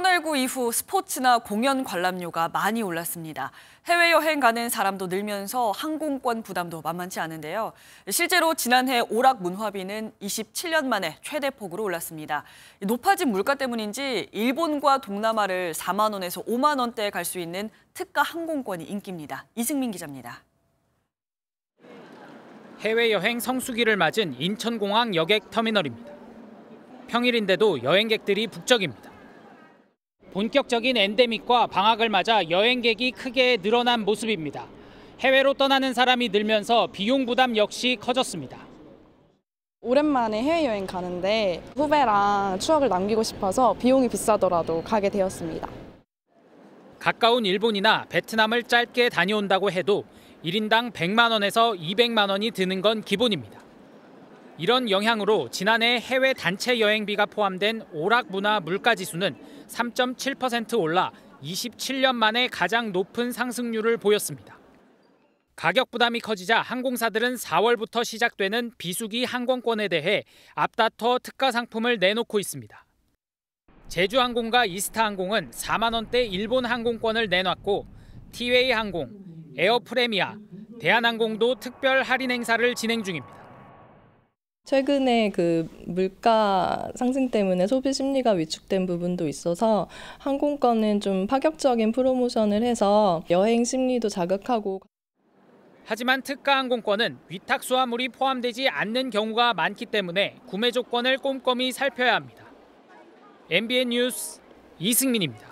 코로나19 이후 스포츠나 공연 관람료가 많이 올랐습니다. 해외여행 가는 사람도 늘면서 항공권 부담도 만만치 않은데요. 실제로 지난해 오락 문화비는 27년 만에 최대폭으로 올랐습니다. 높아진 물가 때문인지 일본과 동남아를 4만 원에서 5만 원대에 갈 수 있는 특가 항공권이 인기입니다. 이승민 기자입니다. 해외여행 성수기를 맞은 인천공항 여객터미널입니다. 평일인데도 여행객들이 북적입니다. 본격적인 엔데믹과 방학을 맞아 여행객이 크게 늘어난 모습입니다. 해외로 떠나는 사람이 늘면서 비용 부담 역시 커졌습니다. 오랜만에 해외여행 가는데 후배랑 추억을 남기고 싶어서 비용이 비싸더라도 가게 되었습니다. 가까운 일본이나 베트남을 짧게 다녀온다고 해도 1인당 100만 원에서 200만 원이 드는 건 기본입니다. 이런 영향으로 지난해 해외 단체 여행비가 포함된 오락문화 물가지수는 3.7% 올라 27년 만에 가장 높은 상승률을 보였습니다. 가격 부담이 커지자 항공사들은 4월부터 시작되는 비수기 항공권에 대해 앞다퉈 특가 상품을 내놓고 있습니다. 제주항공과 이스타항공은 4만 원대 일본 항공권을 내놨고 티웨이항공, 에어프레미아, 대한항공도 특별 할인 행사를 진행 중입니다. 최근에 그 물가 상승 때문에 소비 심리가 위축된 부분도 있어서 항공권은 좀 파격적인 프로모션을 해서 여행 심리도 자극하고 하지만 특가 항공권은 위탁 수화물이 포함되지 않는 경우가 많기 때문에 구매 조건을 꼼꼼히 살펴야 합니다. MBN 뉴스 이승민입니다.